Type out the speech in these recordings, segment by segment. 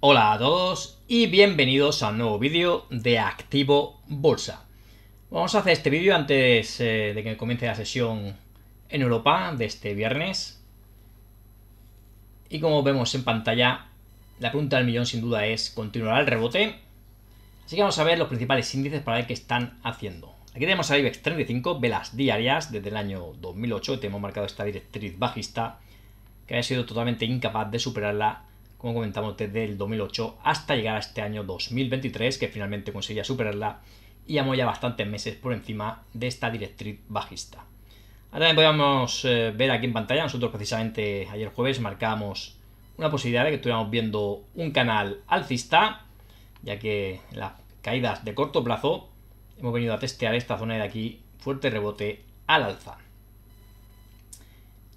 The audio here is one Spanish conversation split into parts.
Hola a todos y bienvenidos a un nuevo vídeo de Activo Bolsa. Vamos a hacer este vídeo antes eh, de que comience la sesión en Europa de este viernes. Y como vemos en pantalla, la pregunta del millón sin duda es, ¿continuará el rebote? Así que vamos a ver los principales índices para ver qué están haciendo. Aquí tenemos a IBEX 35, velas diarias desde el año 2008, Hemos marcado esta directriz bajista que ha sido totalmente incapaz de superarla como comentamos, desde el 2008 hasta llegar a este año 2023, que finalmente conseguía superarla y llamó ya bastantes meses por encima de esta directriz bajista. Ahora también podemos eh, ver aquí en pantalla, nosotros precisamente ayer jueves marcamos una posibilidad de que estuviéramos viendo un canal alcista, ya que las caídas de corto plazo hemos venido a testear esta zona de aquí, fuerte rebote al alza.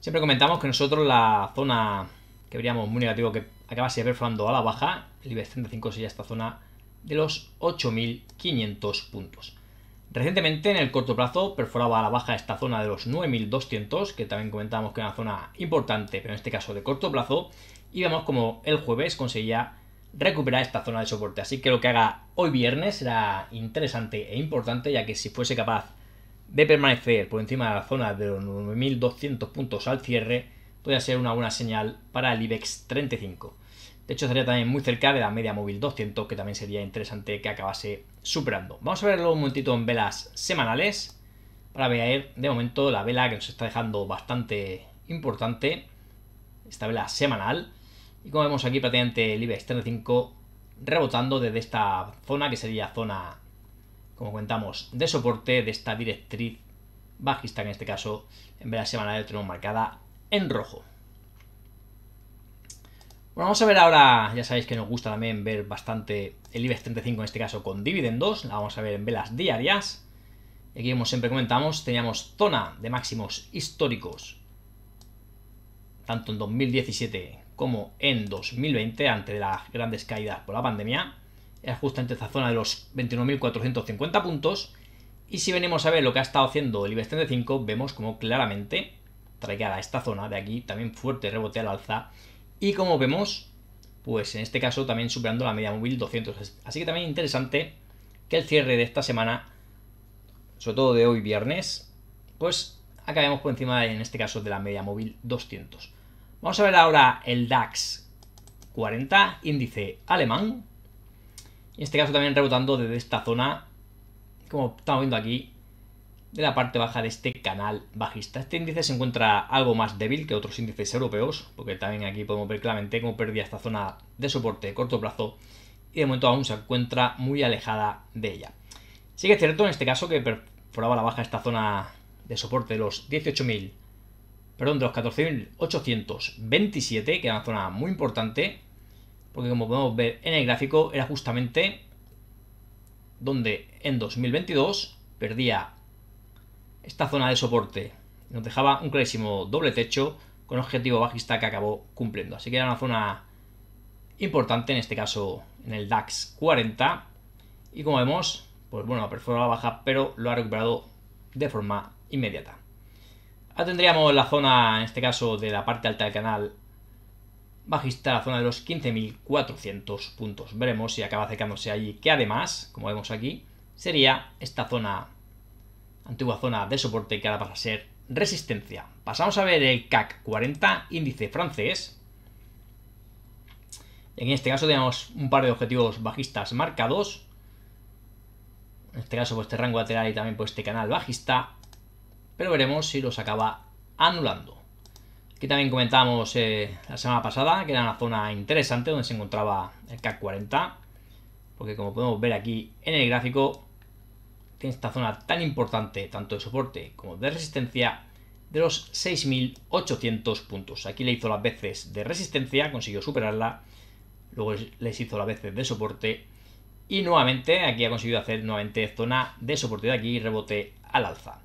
Siempre comentamos que nosotros la zona que veríamos muy negativo que acabase perforando a la baja, el IBEX 35 sería esta zona de los 8.500 puntos. Recientemente, en el corto plazo, perforaba a la baja esta zona de los 9.200, que también comentábamos que era una zona importante, pero en este caso de corto plazo, y vemos como el jueves conseguía recuperar esta zona de soporte. Así que lo que haga hoy viernes será interesante e importante, ya que si fuese capaz de permanecer por encima de la zona de los 9.200 puntos al cierre, podría ser una buena señal para el IBEX 35. De hecho, estaría también muy cerca de la media móvil 200, que también sería interesante que acabase superando. Vamos a verlo un momentito en velas semanales para ver de momento la vela que nos está dejando bastante importante, esta vela semanal. Y como vemos aquí prácticamente el IBEX 35 rebotando desde esta zona, que sería zona, como comentamos, de soporte de esta directriz bajista, en este caso en vela semanal tenemos marcada en rojo. Bueno, vamos a ver ahora, ya sabéis que nos gusta también ver bastante el IBEX 35, en este caso con dividendos, la vamos a ver en velas diarias. Aquí como siempre comentamos, teníamos zona de máximos históricos, tanto en 2017 como en 2020, ante las grandes caídas por la pandemia. Era justamente esta zona de los 21.450 puntos. Y si venimos a ver lo que ha estado haciendo el IBEX 35, vemos como claramente trae a esta zona de aquí, también fuerte rebote al alza y como vemos, pues en este caso también superando la media móvil 200. Así que también interesante que el cierre de esta semana, sobre todo de hoy viernes, pues acabemos por encima en este caso de la media móvil 200. Vamos a ver ahora el DAX 40, índice alemán. En este caso también rebotando desde esta zona, como estamos viendo aquí, de la parte baja de este canal bajista. Este índice se encuentra algo más débil que otros índices europeos, porque también aquí podemos ver claramente cómo perdía esta zona de soporte de corto plazo y de momento aún se encuentra muy alejada de ella. Sí que es cierto en este caso que perforaba la baja esta zona de soporte de los 18.000, perdón, de los 14.827, que era una zona muy importante, porque como podemos ver en el gráfico era justamente donde en 2022 perdía esta zona de soporte nos dejaba un clarísimo doble techo con objetivo bajista que acabó cumpliendo. Así que era una zona importante, en este caso en el DAX 40. Y como vemos, pues bueno, ha perforado la baja, pero lo ha recuperado de forma inmediata. Ahora tendríamos la zona, en este caso, de la parte alta del canal bajista, la zona de los 15.400 puntos. Veremos si acaba acercándose allí, que además, como vemos aquí, sería esta zona antigua zona de soporte que ahora pasa a ser resistencia. Pasamos a ver el CAC 40, índice francés. En este caso tenemos un par de objetivos bajistas marcados. En este caso por pues, este rango lateral y también por pues, este canal bajista. Pero veremos si los acaba anulando. Aquí también comentábamos eh, la semana pasada que era una zona interesante donde se encontraba el CAC 40. Porque como podemos ver aquí en el gráfico, tiene esta zona tan importante, tanto de soporte como de resistencia, de los 6.800 puntos. Aquí le hizo las veces de resistencia, consiguió superarla, luego les hizo las veces de soporte y nuevamente aquí ha conseguido hacer nuevamente zona de soporte de aquí rebote al alza.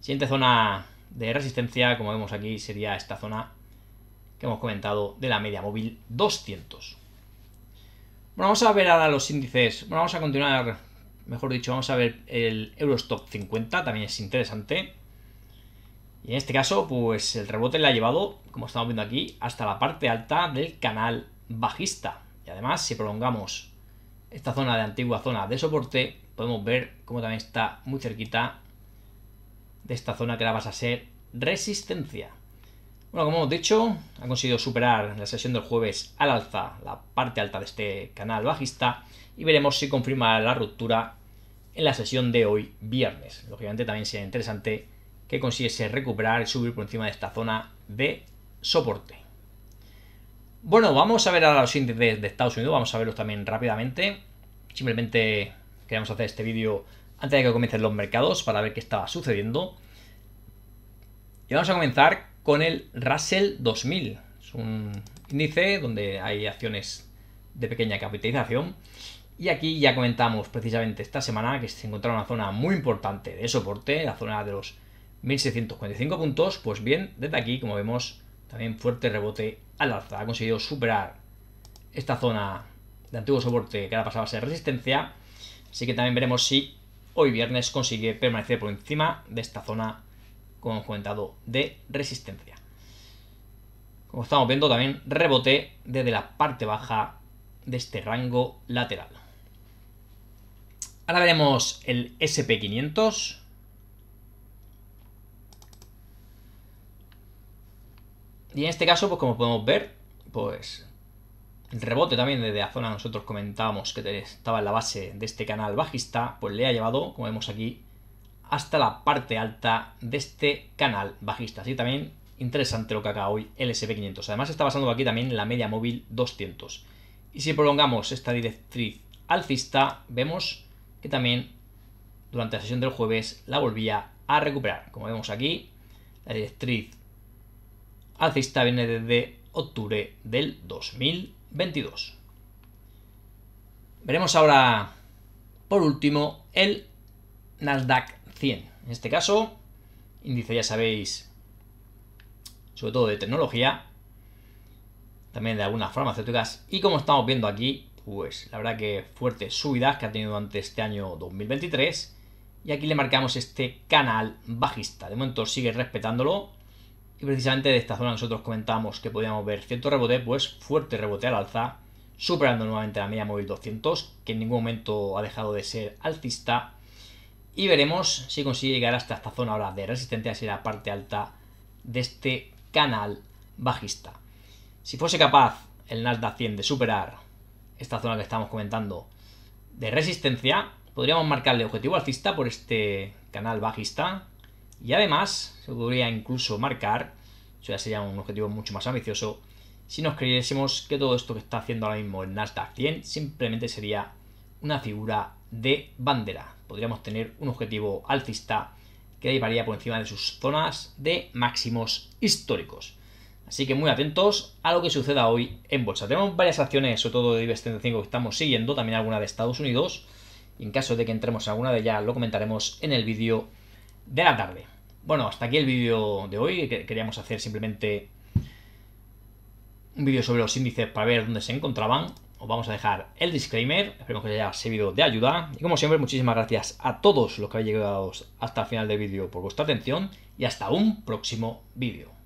Siguiente zona de resistencia, como vemos aquí, sería esta zona que hemos comentado de la media móvil 200. Bueno, vamos a ver ahora los índices. Bueno, vamos a continuar mejor dicho, vamos a ver el Eurostop 50, también es interesante. Y en este caso, pues el rebote le ha llevado, como estamos viendo aquí, hasta la parte alta del canal bajista. Y además, si prolongamos esta zona de antigua zona de soporte, podemos ver cómo también está muy cerquita de esta zona que la vas a ser resistencia. Bueno, como hemos dicho, ha conseguido superar la sesión del jueves al alza, la parte alta de este canal bajista, y veremos si confirma la ruptura en la sesión de hoy viernes. Lógicamente también sería interesante que consiguiese recuperar y subir por encima de esta zona de soporte. Bueno, vamos a ver ahora los índices de Estados Unidos, vamos a verlos también rápidamente. Simplemente queríamos hacer este vídeo antes de que comiencen los mercados para ver qué estaba sucediendo. Y vamos a comenzar con el Russell 2000. Es un índice donde hay acciones de pequeña capitalización. Y aquí ya comentamos precisamente esta semana que se encontraba una zona muy importante de soporte, la zona de los 1645 puntos. Pues bien, desde aquí, como vemos, también fuerte rebote al alza. Ha conseguido superar esta zona de antiguo soporte que ahora pasaba a ser resistencia. Así que también veremos si hoy viernes consigue permanecer por encima de esta zona como hemos comentado de resistencia. Como estamos viendo, también rebote desde la parte baja de este rango lateral. Ahora veremos el SP500. Y en este caso, pues como podemos ver, pues el rebote también desde la zona que nosotros comentábamos que estaba en la base de este canal bajista, pues le ha llevado, como vemos aquí, hasta la parte alta de este canal bajista. Así también interesante lo que haga hoy el SP500. Además está basando aquí también la media móvil 200. Y si prolongamos esta directriz alcista, vemos que también durante la sesión del jueves la volvía a recuperar. Como vemos aquí, la directriz alcista viene desde octubre del 2022. Veremos ahora, por último, el Nasdaq 100. En este caso, índice ya sabéis, sobre todo de tecnología, también de algunas farmacéuticas. Y como estamos viendo aquí, pues la verdad que fuertes subidas que ha tenido ante este año 2023. Y aquí le marcamos este canal bajista. De momento sigue respetándolo. Y precisamente de esta zona nosotros comentamos que podíamos ver cierto rebote, pues fuerte rebote al alza, superando nuevamente la media móvil 200, que en ningún momento ha dejado de ser alcista y veremos si consigue llegar hasta esta zona ahora de resistencia, si la parte alta de este canal bajista. Si fuese capaz el Nasdaq 100 de superar esta zona que estamos comentando de resistencia, podríamos marcarle objetivo alcista por este canal bajista. Y además, se podría incluso marcar, eso ya sería un objetivo mucho más ambicioso, si nos creyésemos que todo esto que está haciendo ahora mismo el Nasdaq 100 simplemente sería una figura de bandera. Podríamos tener un objetivo alcista que llevaría por encima de sus zonas de máximos históricos. Así que muy atentos a lo que suceda hoy en bolsa. Tenemos varias acciones, sobre todo de IBEX 35 que estamos siguiendo, también alguna de Estados Unidos. Y en caso de que entremos a alguna de ellas, lo comentaremos en el vídeo de la tarde. Bueno, hasta aquí el vídeo de hoy. Queríamos hacer simplemente un vídeo sobre los índices para ver dónde se encontraban os vamos a dejar el disclaimer. Esperemos que os haya servido de ayuda. Y como siempre, muchísimas gracias a todos los que habéis llegado hasta el final del vídeo por vuestra atención y hasta un próximo vídeo.